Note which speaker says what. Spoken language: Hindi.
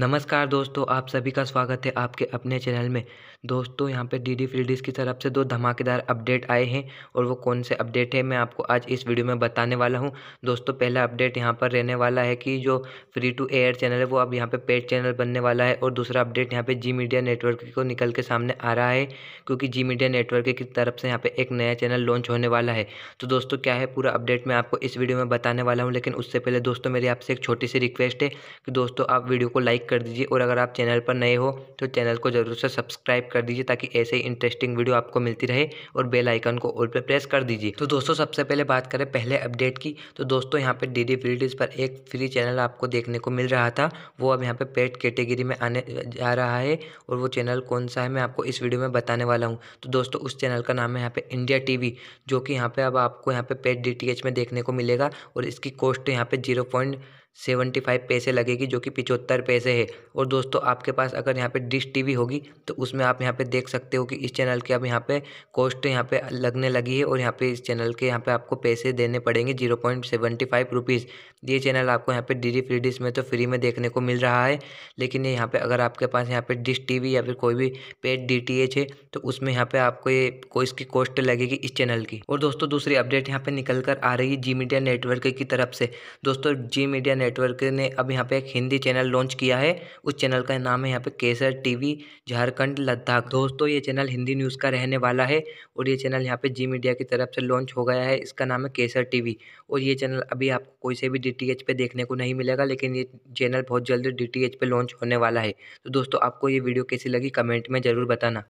Speaker 1: नमस्कार दोस्तों आप सभी का स्वागत है आपके अपने चैनल में दोस्तों यहाँ पे डीडी फील्डिस की तरफ से दो धमाकेदार अपडेट आए हैं और वो कौन से अपडेट है मैं आपको आज इस वीडियो में बताने वाला हूँ दोस्तों पहला अपडेट यहाँ पर रहने वाला है कि जो फ्री टू एयर चैनल है वो अब यहाँ पे पेड चैनल बनने वाला है और दूसरा अपडेट यहाँ पर जी मीडिया नेटवर्क को निकल के सामने आ रहा है क्योंकि जी मीडिया नेटवर्क की तरफ से यहाँ पर एक नया चैनल लॉन्च होने वाला है तो दोस्तों क्या है पूरा अपडेट मैं आपको इस वीडियो में बताने वाला हूँ लेकिन उससे पहले दोस्तों मेरी आपसे एक छोटी सी रिक्वेस्ट है कि दोस्तों आप वीडियो को लाइक कर दीजिए और अगर आप चैनल पर नए हो तो चैनल को ज़रूर से सब्सक्राइब कर दीजिए ताकि ऐसे ही इंटरेस्टिंग वीडियो आपको मिलती रहे और बेल आइकन को ऑल पर प्रेस कर दीजिए तो दोस्तों सबसे पहले बात करें पहले अपडेट की तो दोस्तों यहाँ पर डी डी फ्री पर एक फ्री चैनल आपको देखने को मिल रहा था वो अब यहाँ पर पेड कैटेगरी में आने जा रहा है और वो चैनल कौन सा है मैं आपको इस वीडियो में बताने वाला हूँ तो दोस्तों उस चैनल का नाम है यहाँ पर इंडिया टीवी जो कि यहाँ पर अब आपको यहाँ पे पेड डीटीएच में देखने को मिलेगा और इसकी कॉस्ट यहाँ पर जीरो पॉइंट सेवेंटी फाइव पैसे लगेगी जो कि पिचहत्तर पैसे है और दोस्तों आपके पास अगर यहाँ पे डिश टीवी होगी तो उसमें आप यहाँ पे देख सकते हो कि इस चैनल के अब यहाँ पे कॉस्ट यहाँ पे लगने लगी है और यहाँ पे इस चैनल के यहाँ पे आपको पैसे देने पड़ेंगे zero point seventy five rupees ये चैनल आपको यहाँ पे डी फ्री डिश में तो फ्री में देखने को मिल रहा है लेकिन ये यहाँ पर अगर आपके पास यहाँ पर डिश टी या फिर कोई भी पेड डी है तो उसमें यहाँ पर आपको ये कोई इसकी कॉस्ट लगेगी इस चैनल की और दोस्तों दूसरी अपडेट यहाँ पर निकल कर आ रही है जी मीडिया नेटवर्क की तरफ से दोस्तों जी मीडिया नेटवर्क ने अब यहाँ पे एक हिंदी चैनल लॉन्च किया है उस चैनल का नाम है यहाँ पे केसर टीवी झारखंड लद्दाख दोस्तों ये चैनल हिंदी न्यूज़ का रहने वाला है और ये चैनल यहाँ पे जी मीडिया की तरफ से लॉन्च हो गया है इसका नाम है केसर टीवी और ये चैनल अभी आपको कोई से भी डी टी एच पे देखने को नहीं मिलेगा लेकिन ये चैनल बहुत जल्द डी टी एच पे लॉन्च होने वाला है तो दोस्तों आपको ये वीडियो कैसी लगी कमेंट में ज़रूर बताना